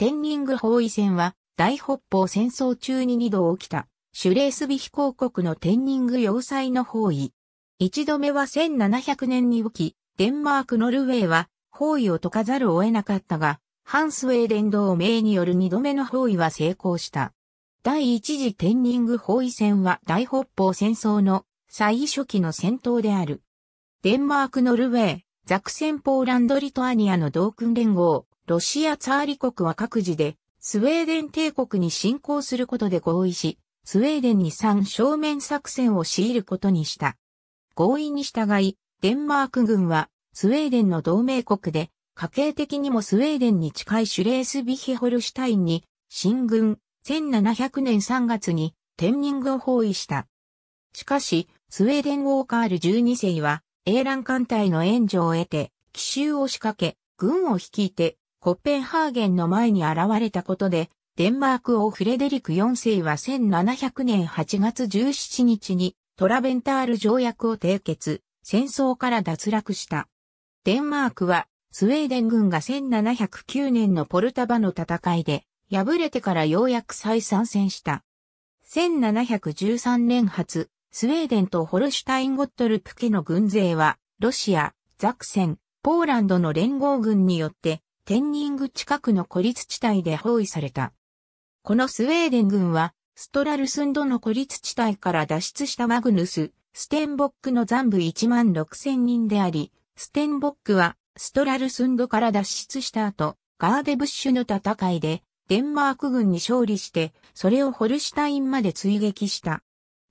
テンニング包囲戦は、大北方戦争中に2度起きた、シュレースビヒ公国のテンニング要塞の包囲。一度目は1700年に起き、デンマーク・ノルウェーは包囲を解かざるを得なかったが、反スウェーデン同盟による二度目の包囲は成功した。第一次テンニング包囲戦は大北方戦争の最初期の戦闘である。デンマーク・ノルウェー、ザクセン・ポーランド・リトアニアの同訓連合、ロシアツァーリ国は各自で、スウェーデン帝国に侵攻することで合意し、スウェーデンに3正面作戦を強いることにした。合意に従い、デンマーク軍は、スウェーデンの同盟国で、家計的にもスウェーデンに近いシュレースビヒホルシュタインに、進軍、1700年3月に、天ン軍を包囲した。しかし、スウェーデンウォーカール12世は、英蘭艦隊の援助を得て、奇襲を仕掛け、軍を率いて、コッペンハーゲンの前に現れたことで、デンマーク王フレデリク4世は1700年8月17日にトラベンタール条約を締結、戦争から脱落した。デンマークはスウェーデン軍が1709年のポルタバの戦いで敗れてからようやく再参戦した。1713年初、スウェーデンとホルシュタインゴットルプ家の軍勢は、ロシア、ザクセン、ポーランドの連合軍によってテンニング近くの孤立地帯で包囲された。このスウェーデン軍は、ストラルスンドの孤立地帯から脱出したマグヌス、ステンボックの残部1万6千人であり、ステンボックは、ストラルスンドから脱出した後、ガーデブッシュの戦いで、デンマーク軍に勝利して、それをホルシュタインまで追撃した。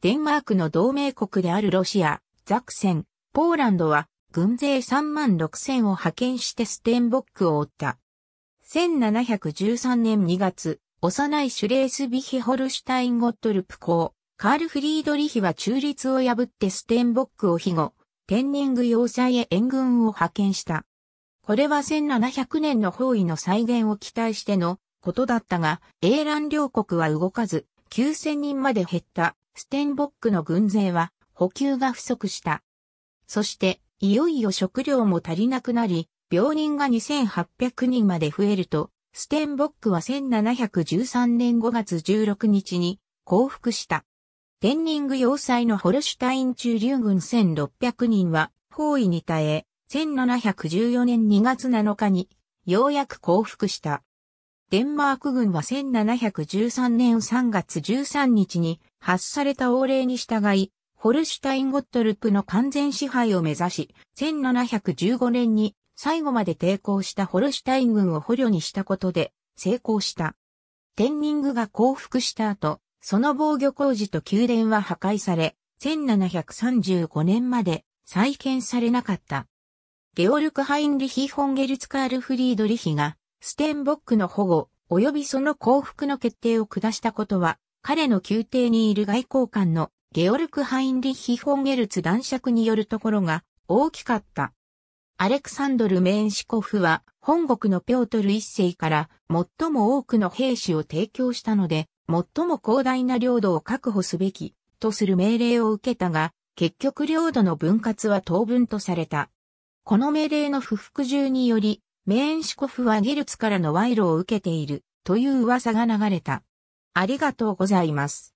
デンマークの同盟国であるロシア、ザクセン、ポーランドは軍勢3万6千を派遣してステンボックを追った。1713年2月、幼いシュレースビヒホルシュタインゴットルプ公、カール・フリードリヒは中立を破ってステンボックを庇護、天人ニング要塞へ援軍を派遣した。これは1700年の包囲の再現を期待してのことだったが、英蘭両国は動かず、9000人まで減ったステンボックの軍勢は補給が不足した。そして、いよいよ食料も足りなくなり、病人が2800人まで増えると、ステンボックは1713年5月16日に降伏した。テンニング要塞のホルシュタイン中流軍1600人は包囲に耐え、1714年2月7日にようやく降伏した。デンマーク軍は1713年3月13日に発された王令に従い、ホルシュタインゴットルプの完全支配を目指し、1715年に最後まで抵抗したホルシュタイン軍を捕虜にしたことで成功した。テンニングが降伏した後、その防御工事と宮殿は破壊され、1735年まで再建されなかった。ゲオルク・ハインリヒ・ホンゲルツカール・フリードリヒが、ステンボックの保護、及びその降伏の決定を下したことは、彼の宮廷にいる外交官のゲオルク・ハインリヒ・フォンゲルツ男爵によるところが大きかった。アレクサンドル・メーンシコフは本国のピョートル一世から最も多くの兵士を提供したので、最も広大な領土を確保すべきとする命令を受けたが、結局領土の分割は当分とされた。この命令の不服従により、メーンシコフはゲルツからの賄賂を受けているという噂が流れた。ありがとうございます。